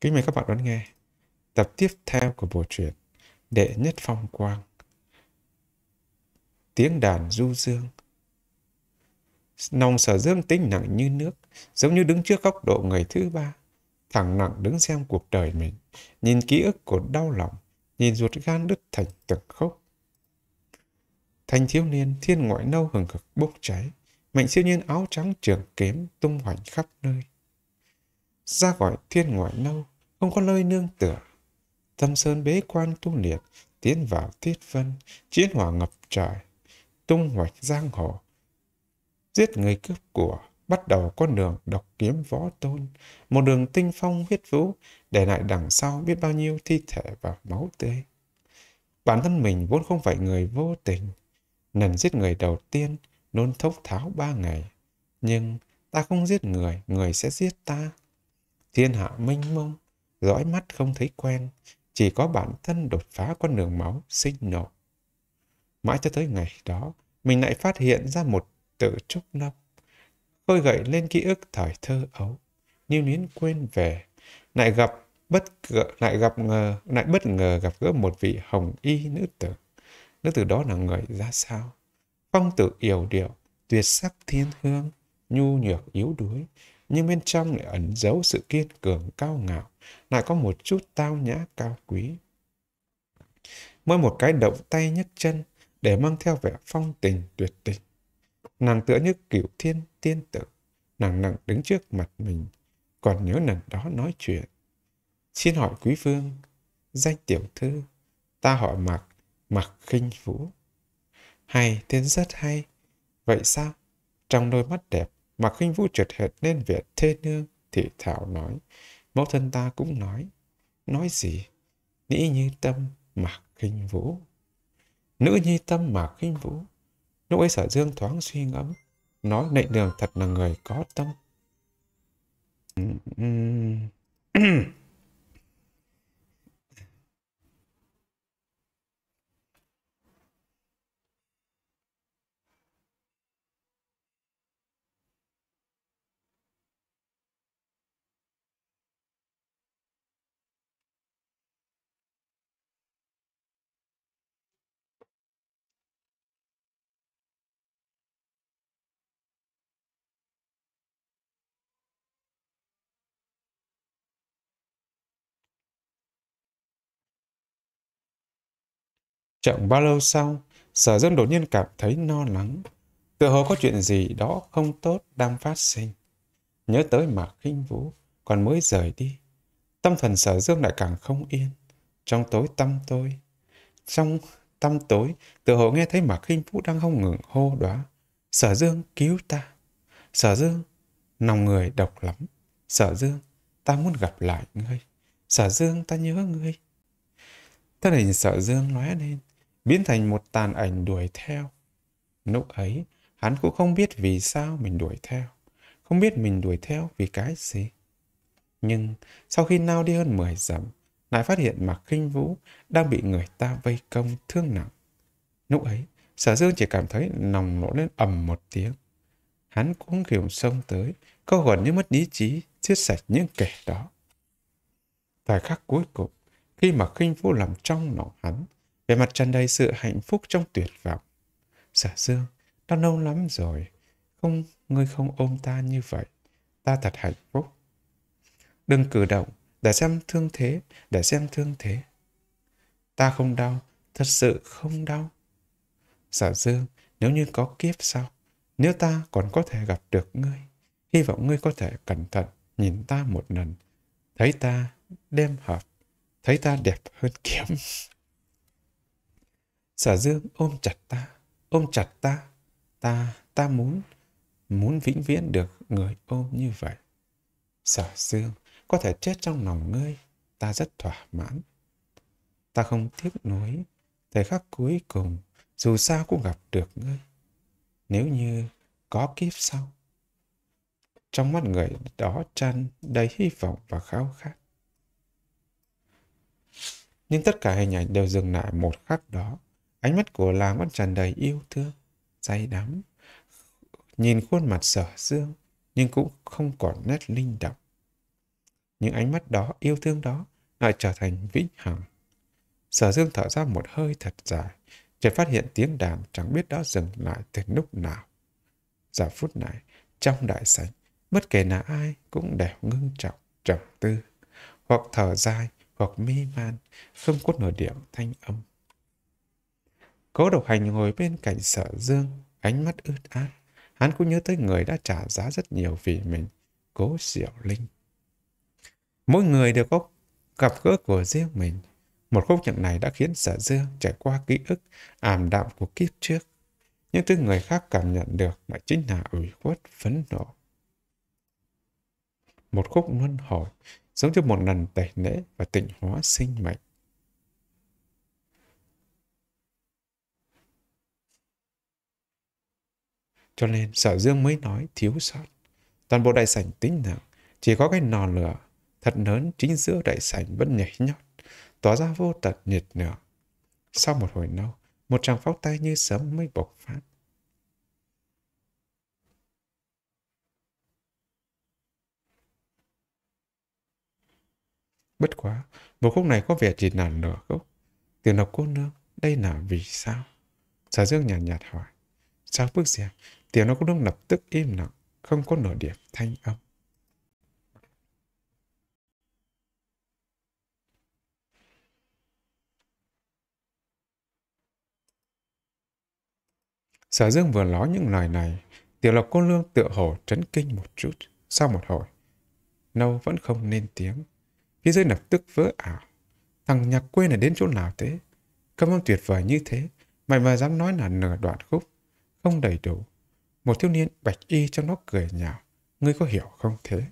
Kính mời các bạn đón nghe tập tiếp theo của bộ truyện Đệ Nhất Phong Quang Tiếng đàn du dương Nòng sở dương tĩnh nặng như nước giống như đứng trước góc độ người thứ ba thẳng nặng đứng xem cuộc đời mình nhìn ký ức của đau lòng nhìn ruột gan đứt thành từng khúc Thanh thiếu niên thiên ngoại nâu hừng hực bốc cháy mạnh siêu nhiên áo trắng trường kiếm tung hoành khắp nơi ra khỏi thiên ngoại lâu không có nơi nương tựa thâm sơn bế quan tu liệt tiến vào tiết vân chiến hỏa ngập trời tung hoạch giang hồ giết người cướp của bắt đầu con đường độc kiếm võ tôn một đường tinh phong huyết vũ để lại đằng sau biết bao nhiêu thi thể và máu tươi bản thân mình vốn không phải người vô tình lần giết người đầu tiên nôn thốc tháo ba ngày nhưng ta không giết người người sẽ giết ta thiên hạ mênh mông, dõi mắt không thấy quen, chỉ có bản thân đột phá con đường máu sinh nổ. Mãi cho tới ngày đó, mình lại phát hiện ra một tự trúc nông, khơi gậy lên ký ức thời thơ ấu, như nín quên về, lại gặp bất ngờ, lại gặp ngờ, lại bất ngờ gặp gỡ một vị hồng y nữ tử. Nữ tử đó là người ra sao? Phong tử yêu điệu, tuyệt sắc thiên hương, nhu nhược yếu đuối, nhưng bên trong lại ẩn giấu sự kiên cường cao ngạo, lại có một chút tao nhã cao quý. Mỗi một cái động tay nhấc chân để mang theo vẻ phong tình tuyệt tình. Nàng tựa như cửu thiên tiên tử, nàng nặng đứng trước mặt mình, còn nhớ lần đó nói chuyện. Xin hỏi quý vương, danh tiểu thư, ta họ mặc, mặc khinh vũ. Hay, tên rất hay. Vậy sao? Trong đôi mắt đẹp mà khinh vũ trượt hệt nên việc thê nương, thì Thảo nói. Mẫu thân ta cũng nói. Nói gì? Nghĩ như tâm mà khinh vũ. Nữ nhi tâm mà khinh vũ. Lúc ấy sở dương thoáng suy ngẫm. Nói nệ đường thật là người có tâm. Chẳng bao lâu sau, sở dương đột nhiên cảm thấy no lắng. tự hồ có chuyện gì đó không tốt đang phát sinh. Nhớ tới mà khinh vũ, còn mới rời đi. Tâm thần sở dương lại càng không yên. Trong tối tâm tôi, trong tâm tối, tự hồ nghe thấy mà khinh vũ đang không ngừng hô đoá. Sở dương cứu ta. Sở dương, lòng người độc lắm. Sở dương, ta muốn gặp lại ngươi. Sở dương, ta nhớ ngươi. Thân hình sở dương lóe lên, biến thành một tàn ảnh đuổi theo. Lúc ấy, hắn cũng không biết vì sao mình đuổi theo, không biết mình đuổi theo vì cái gì. Nhưng sau khi nao đi hơn 10 dặm, lại phát hiện Mạc Kinh Vũ đang bị người ta vây công thương nặng. Lúc ấy, Sở Dương chỉ cảm thấy nòng nổ lên ầm một tiếng. Hắn cũng kiểu sông tới, có gần như mất lý trí, giết sạch những kẻ đó. Thời khắc cuối cùng, khi mà kinh vũ làm trong nổ hắn, về mặt tràn đầy sự hạnh phúc trong tuyệt vọng. Giả dương, đã lâu lắm rồi. Không, ngươi không ôm ta như vậy. Ta thật hạnh phúc. Đừng cử động, để xem thương thế, để xem thương thế. Ta không đau, thật sự không đau. Giả dương, nếu như có kiếp sau, nếu ta còn có thể gặp được ngươi, hy vọng ngươi có thể cẩn thận nhìn ta một lần, thấy ta đêm hợp, thấy ta đẹp hơn kiếm. Sở dương ôm chặt ta, ôm chặt ta, ta, ta muốn, muốn vĩnh viễn được người ôm như vậy. Sở dương có thể chết trong lòng ngươi, ta rất thỏa mãn. Ta không tiếc nuối, thời khắc cuối cùng dù sao cũng gặp được ngươi. Nếu như có kiếp sau. Trong mắt người đó tràn đầy hy vọng và khao khát. Nhưng tất cả hình ảnh đều dừng lại một khắc đó. Ánh mắt của làng vẫn tràn đầy yêu thương, say đắm. Nhìn khuôn mặt sở dương, nhưng cũng không còn nét linh động. Những ánh mắt đó, yêu thương đó, lại trở thành vĩnh hằng. Sở dương thở ra một hơi thật dài, chợt phát hiện tiếng đàn chẳng biết đã dừng lại từ lúc nào. Giờ phút này, trong đại sảnh, bất kể là ai cũng đều ngưng trọng, trầm tư, hoặc thở dài, hoặc mê man, không có nửa điểm thanh âm. Cố độc hành ngồi bên cạnh sở dương, ánh mắt ướt át. Hắn cũng nhớ tới người đã trả giá rất nhiều vì mình, cố diệu linh. Mỗi người đều có gặp gỡ của riêng mình. Một khúc nhạc này đã khiến sở dương trải qua ký ức ảm đạm của kiếp trước. Những thứ người khác cảm nhận được lại chính là ủy khuất, phấn nộ. Một khúc luân hồi giống như một lần tẩy lễ và tịnh hóa sinh mệnh. Cho nên sở dương mới nói thiếu sót. Toàn bộ đại sảnh tính lặng, chỉ có cái nò lửa thật lớn chính giữa đại sảnh vẫn nhảy nhót, tỏa ra vô tận nhiệt nửa. Sau một hồi lâu, một tràng pháo tay như sớm mới bộc phát. Bất quá, một khúc này có vẻ chỉ là nửa khúc. Tiểu Ngọc cô nương, đây là vì sao? Sở Dương nhàn nhạt, nhạt hỏi. Sao bước dẹp, Tiếng nó cũng đông lập tức im lặng, không có nửa điểm thanh âm. Sở Dương vừa nói những lời này, Tiểu Lộc cô lương tựa hồ trấn kinh một chút. Sau một hồi, Nâu vẫn không nên tiếng. Phía dưới lập tức vỡ ảo. Thằng nhạc quê này đến chỗ nào thế? Câm âm tuyệt vời như thế, mày mà dám nói là nửa đoạn khúc, không đầy đủ, một thiếu niên bạch y trong đó cười nhạo. Ngươi có hiểu không thế?